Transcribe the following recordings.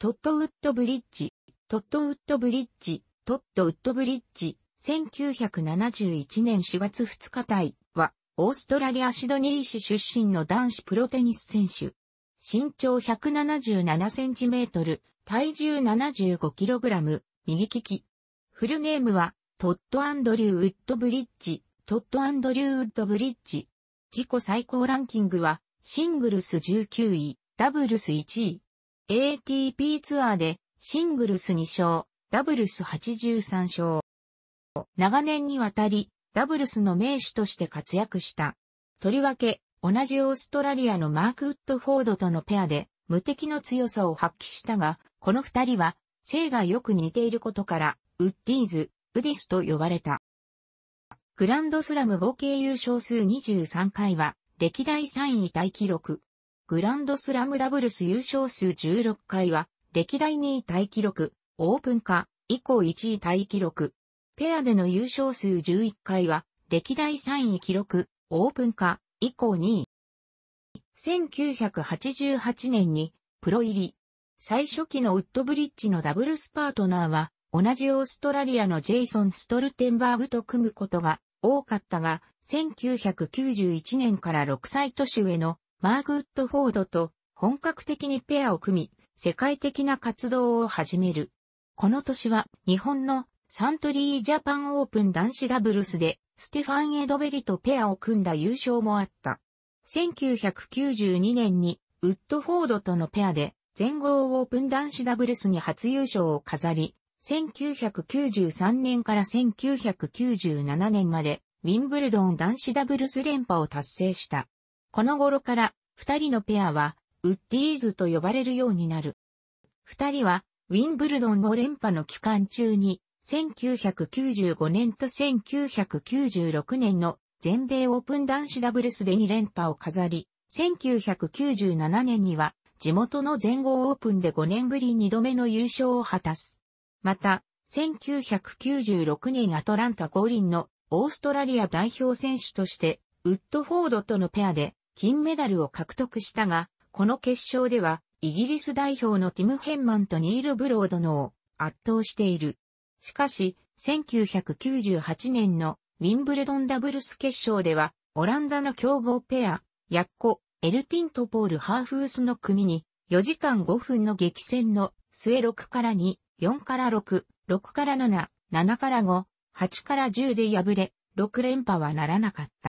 トットウッドブリッジ、トットウッドブリッジ、トットウッドブリッジ、1971年4月2日体は、オーストラリアシドニー市出身の男子プロテニス選手。身長177センチメートル、体重75キログラム、右利き。フルネームは、トットアンドリュー・ウッド・ブリッジ、トットアンドリュー・ウッド・ブリッジ。自己最高ランキングは、シングルス19位、ダブルス1位。ATP ツアーでシングルス2勝、ダブルス83勝。長年にわたり、ダブルスの名手として活躍した。とりわけ、同じオーストラリアのマーク・ウッドフォードとのペアで、無敵の強さを発揮したが、この二人は、性がよく似ていることから、ウッディーズ、ウディスと呼ばれた。グランドスラム合計優勝数23回は、歴代3位タイ記録。グランドスラムダブルス優勝数16回は、歴代2位タイ記録、オープン化、以降1位タイ記録。ペアでの優勝数11回は、歴代3位記録、オープン化、以降2位。1988年に、プロ入り。最初期のウッドブリッジのダブルスパートナーは、同じオーストラリアのジェイソン・ストルテンバーグと組むことが多かったが、1991年から6歳年上のマーグッドフォードと本格的にペアを組み、世界的な活動を始める。この年は日本のサントリージャパンオープン男子ダブルスでステファン・エドベリとペアを組んだ優勝もあった。1992年にウッドフォードとのペアで全豪オープン男子ダブルスに初優勝を飾り、1993年から1997年までウィンブルドン男子ダブルス連覇を達成した。この頃から二人のペアはウッディーズと呼ばれるようになる。二人はウィンブルドンの連覇の期間中に1995年と1996年の全米オープン男子ダブルスで2連覇を飾り、1997年には地元の全豪オープンで5年ぶり2度目の優勝を果たす。また、1996年アトランタ五輪のオーストラリア代表選手として、ウッドフォードとのペアで金メダルを獲得したが、この決勝では、イギリス代表のティム・ヘンマンとニール・ブロードのを圧倒している。しかし、1998年のウィンブルドンダブルス決勝では、オランダの強豪ペア、ヤッコ、エルティントポール・ハーフースの組に、4時間5分の激戦の末6から2、4から6、6から7、7から5、8から10で敗れ、6連覇はならなかった。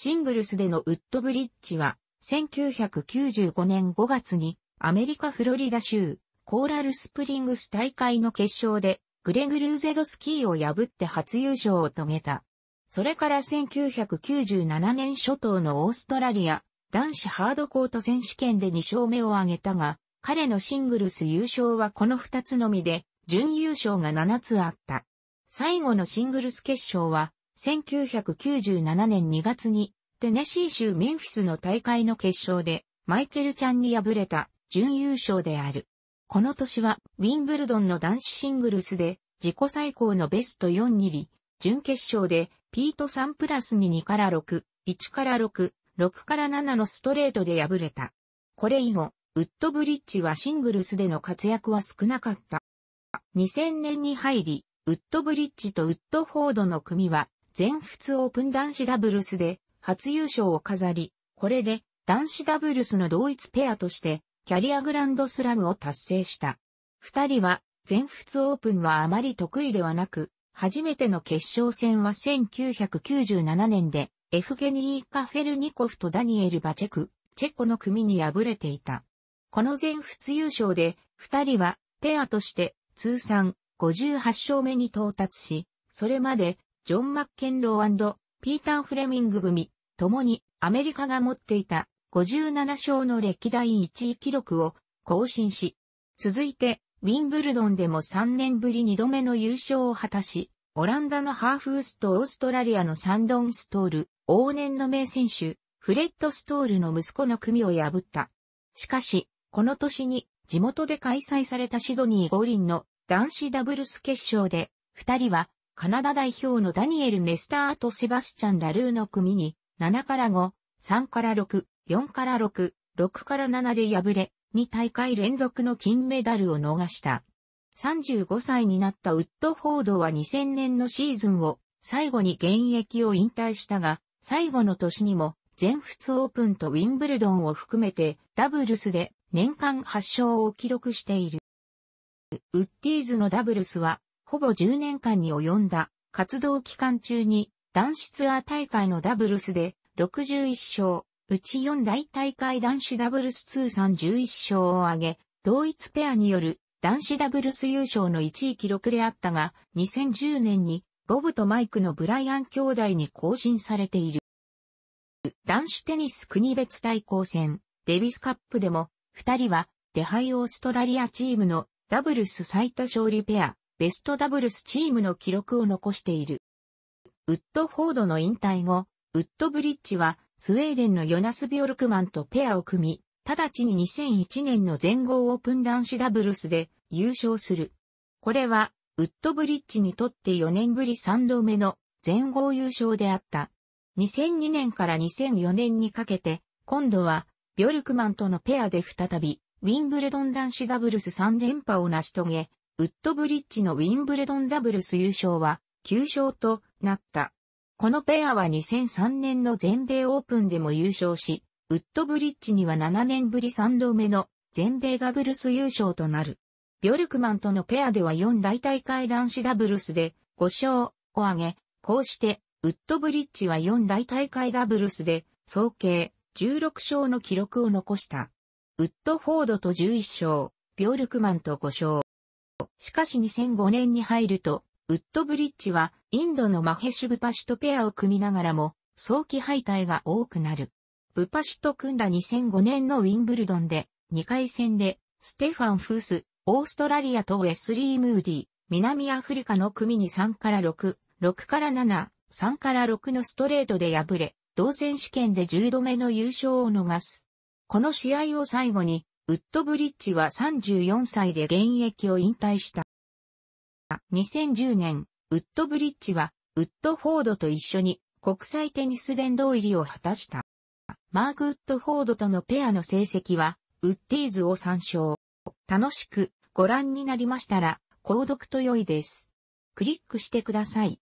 シングルスでのウッドブリッジは、1995年5月にアメリカフロリダ州コーラルスプリングス大会の決勝でグレグ・ルーゼドスキーを破って初優勝を遂げた。それから1997年初頭のオーストラリア男子ハードコート選手権で2勝目を挙げたが、彼のシングルス優勝はこの2つのみで、準優勝が7つあった。最後のシングルス決勝は、1997年2月に、テネシー州メンフィスの大会の決勝で、マイケルちゃんに敗れた、準優勝である。この年は、ウィンブルドンの男子シングルスで、自己最高のベスト4にり、準決勝で、ピート3プラスに2から6、1から6、6から7のストレートで敗れた。これ以後、ウッドブリッジはシングルスでの活躍は少なかった。2000年に入り、ウッドブリッジとウッドフォードの組は全仏オープン男子ダブルスで初優勝を飾り、これで男子ダブルスの同一ペアとしてキャリアグランドスラムを達成した。二人は全仏オープンはあまり得意ではなく、初めての決勝戦は1997年でエフゲニー・カフェルニコフとダニエル・バチェク、チェコの組に敗れていた。この全仏優勝で二人はペアとして通算58勝目に到達し、それまでジョン・マッケンローピーター・フレミング組、共にアメリカが持っていた57勝の歴代1位記録を更新し、続いてウィンブルドンでも3年ぶり2度目の優勝を果たし、オランダのハーフースとオーストラリアのサンドン・ストール、往年の名選手、フレッド・ストールの息子の組を破った。しかし、この年に地元で開催されたシドニー五輪の男子ダブルス決勝で、二人はカナダ代表のダニエル・ネスターとセバスチャン・ラルーの組に、7から5、3から6、4から6、6から7で敗れ、2大会連続の金メダルを逃した。35歳になったウッドフォードは2000年のシーズンを最後に現役を引退したが、最後の年にも全仏オープンとウィンブルドンを含めてダブルスで年間8勝を記録している。ウッディーズのダブルスはほぼ10年間に及んだ活動期間中に男子ツアー大会のダブルスで61勝、うち4大大会男子ダブルス通算11勝を挙げ、同一ペアによる男子ダブルス優勝の1位記録であったが、2010年にボブとマイクのブライアン兄弟に更新されている。男子テニス国別対抗戦、デビスカップでも、二人は、デハイオーストラリアチームのダブルス最多勝利ペア、ベストダブルスチームの記録を残している。ウッドフォードの引退後、ウッドブリッジはスウェーデンのヨナス・ビョルクマンとペアを組み、直ちに2001年の全豪オープン男子ダブルスで優勝する。これは、ウッドブリッジにとって4年ぶり3度目の全豪優勝であった。2002年から2004年にかけて、今度は、ビョルクマンとのペアで再び、ウィンブルドン男子ダブルス3連覇を成し遂げ、ウッドブリッジのウィンブルドンダブルス優勝は9勝となった。このペアは2003年の全米オープンでも優勝し、ウッドブリッジには7年ぶり3度目の全米ダブルス優勝となる。ビョルクマンとのペアでは4大大会男子ダブルスで5勝を挙げ、こうしてウッドブリッジは4大大会ダブルスで総計16勝の記録を残した。ウッドフォードと11勝、ビョルクマンと5勝。しかし2005年に入ると、ウッドブリッジはインドのマヘシュ・ブパシとペアを組みながらも、早期敗退が多くなる。ブパシと組んだ2005年のウィンブルドンで、2回戦で、ステファン・フース、オーストラリアとウェスリー・ムーディ、南アフリカの組に3から6、6から7、3から6のストレートで敗れ、同選手権で10度目の優勝を逃す。この試合を最後に、ウッドブリッジは34歳で現役を引退した。2010年、ウッドブリッジは、ウッドフォードと一緒に国際テニス殿堂入りを果たした。マーク・ウッドフォードとのペアの成績は、ウッディーズを参照。楽しくご覧になりましたら、購読と良いです。クリックしてください。